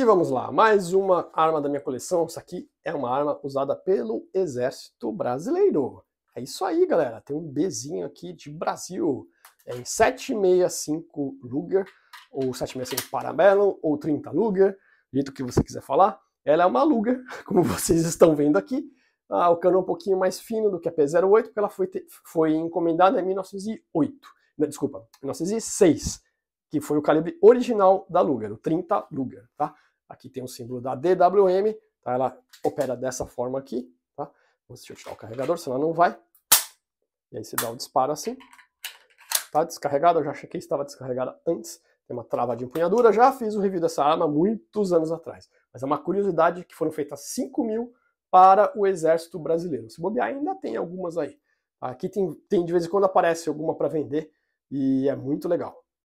E vamos lá, mais uma arma da minha coleção. Isso aqui é uma arma usada pelo Exército Brasileiro. É isso aí, galera. Tem um Bzinho aqui de Brasil. É em 765 Luger, ou 765 parabellum ou 30 Luger, jeito que você quiser falar. Ela é uma Luger, como vocês estão vendo aqui. Ah, o cano é um pouquinho mais fino do que a P08, porque ela foi, te... foi encomendada em 1908. Né, desculpa, 1906 que foi o calibre original da Luger, o 30 Luger, tá? Aqui tem o símbolo da DWM, tá? Ela opera dessa forma aqui, tá? Deixa eu tirar o carregador, senão não vai. E aí você dá o disparo assim. Tá descarregada, eu já achei que estava descarregada antes. Tem uma trava de empunhadura, já fiz o review dessa arma muitos anos atrás. Mas é uma curiosidade que foram feitas 5 mil para o exército brasileiro. Se bobear, ainda tem algumas aí. Tá? Aqui tem, tem de vez em quando aparece alguma para vender e é muito legal.